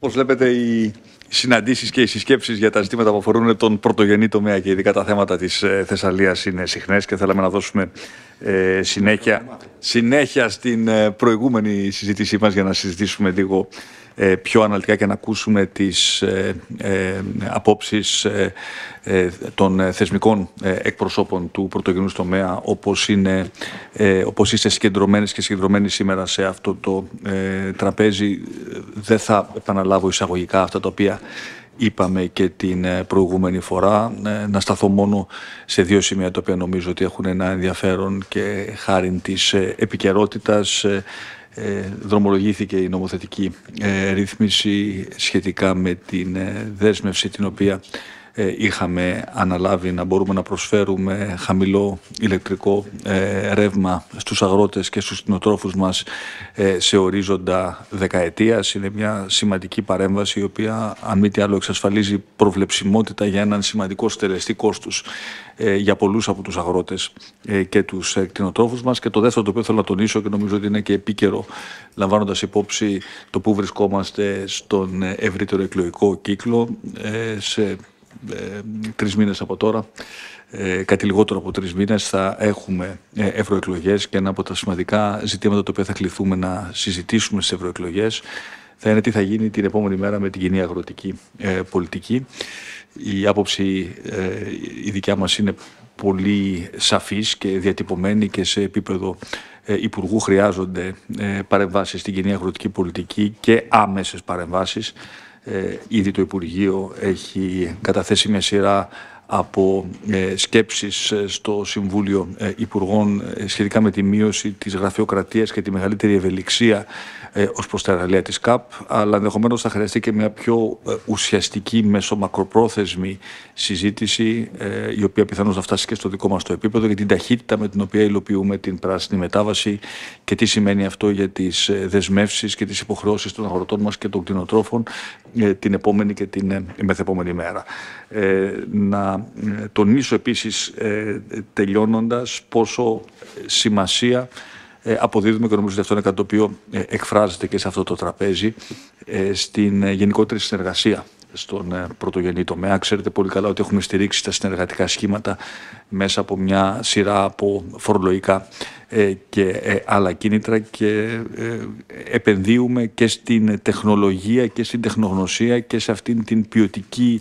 Όπως βλέπετε οι συναντήσεις και οι συσκέψεις για τα ζητήματα που αφορούν τον πρωτογενή τομέα και ειδικά τα θέματα της ε, Θεσσαλίας είναι συχνές. και θέλαμε να δώσουμε ε, συνέχεια, συνέχεια στην ε, προηγούμενη συζήτησή μας για να συζητήσουμε λίγο πιο αναλυτικά και να ακούσουμε τις ε, απόψεις των θεσμικών εκπροσώπων του πρωτογενούς τομέα όπως είστε συγκεντρωμένες και συγκεντρωμένοι σήμερα σε αυτό το τραπέζι δεν θα επαναλάβω εισαγωγικά αυτά τα οποία είπαμε και την ε, προηγούμενη φορά. Ε, να σταθώ μόνο σε δύο σημεία τα οποία νομίζω ότι έχουν ένα ενδιαφέρον και χάρη της ε, επικαιρότητας δρομολογήθηκε η νομοθετική ρύθμιση σχετικά με την δέσμευση την οποία ε, είχαμε αναλάβει να μπορούμε να προσφέρουμε χαμηλό ηλεκτρικό ε, ρεύμα στους αγρότες και στους κτηνοτρόφους μας ε, σε ορίζοντα δεκαετίας. Είναι μια σημαντική παρέμβαση η οποία αν μη τι άλλο εξασφαλίζει προβλεψιμότητα για έναν σημαντικό στελεστή κόστος για πολλούς από τους αγρότες και τους κτηνοτρόφους μας. Και το δεύτερο το οποίο θέλω να τονίσω και νομίζω ότι είναι και επίκαιρο λαμβάνοντας υπόψη το που βρισκόμαστε στον ευρύτερο εκλογικό κύκλο σε ε, τρεις μήνες από τώρα, ε, κάτι λιγότερο από τρεις μήνες θα έχουμε ε, ευρωεκλογές και ένα από τα σημαντικά ζητήματα τα οποία θα κληθούμε να συζητήσουμε στις ευρωεκλογές θα είναι τι θα γίνει την επόμενη μέρα με την κοινή αγροτική πολιτική. Η άποψη η δικιά μας είναι πολύ σαφής και διατυπωμένη και σε επίπεδο Υπουργού χρειάζονται παρεμβάσεις στην κοινή αγροτική πολιτική και άμεσες παρεμβάσεις. Ε, ήδη το Υπουργείο έχει καταθέσει μια σειρά από ε, σκέψεις ε, στο Συμβούλιο Υπουργών σχετικά με τη μείωση της γραφειοκρατίας και τη μεγαλύτερη ευελιξία ε, ως προς τα εργαλεία της ΚΑΠ, αλλά ενδεχομένως θα χρειαστεί και μια πιο ε, ουσιαστική μεσομακροπρόθεσμη συζήτηση, ε, η οποία πιθανώς θα φτάσει και στο δικό μας το επίπεδο, για την ταχύτητα με την οποία υλοποιούμε την πράσινη μετάβαση και τι σημαίνει αυτό για τις ε, δεσμεύσεις και τις υποχρεώσεις των αγροτών μας και των κτηνοτρόφων την επόμενη και την μεθεπόμενη μέρα. Ε, να τονίσω επίσης τελειώνοντας πόσο σημασία ε, αποδίδουμε και νομίζω ότι αυτό είναι κάτι το οποίο ε, εκφράζεται και σε αυτό το τραπέζι ε, στην γενικότερη συνεργασία στον πρωτογενή τομέα. Ξέρετε πολύ καλά ότι έχουμε στηρίξει τα συνεργατικά σχήματα μέσα από μια σειρά από φορολογικά και άλλα κίνητρα και επενδύουμε και στην τεχνολογία και στην τεχνογνωσία και σε αυτήν την ποιοτική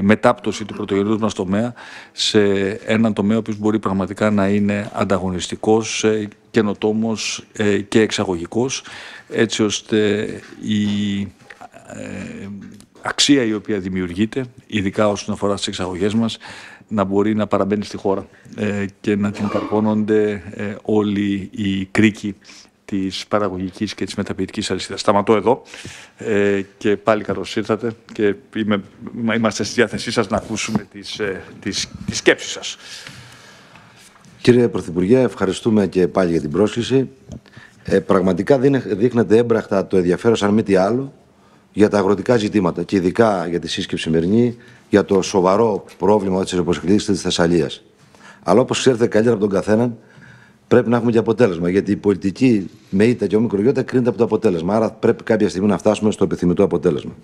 μετάπτωση του πρωτογενούς μας τομέα σε έναν τομέα που μπορεί πραγματικά να είναι ανταγωνιστικός καινοτόμος ε, και εξαγωγικός έτσι ώστε η ε, αξία η οποία δημιουργείται, ειδικά όσον αφορά στις εξαγωγές μας, να μπορεί να παραμπαίνει στη χώρα ε, και να την καρπώνονται όλοι οι κρίκοι της παραγωγικής και της μεταποιητικής αλυσίδας. Σταματώ εδώ και πάλι καλώς ήρθατε και είμαστε στη διάθεσή σας να ακούσουμε τις, τις, τις σκέψεις Κύριε Πρωθυπουργέ, ευχαριστούμε και πάλι για την πρόσκληση. Ε, πραγματικά δείχνεται έμπραχτα το ενδιαφέρον, αν μη τι άλλο, για τα αγροτικά ζητήματα και ειδικά για τη σύσκεψη σημερινή για το σοβαρό πρόβλημα της ρεποσυκλήση της Θεσσαλίας. Αλλά όπως ξέρετε καλύτερα από τον καθέναν, πρέπει να έχουμε και αποτέλεσμα. Γιατί η πολιτική με ήττα και ο μικρογιώτα κρίνεται από το αποτέλεσμα. Άρα πρέπει κάποια στιγμή να φτάσουμε στο επιθυμητό αποτέλεσμα.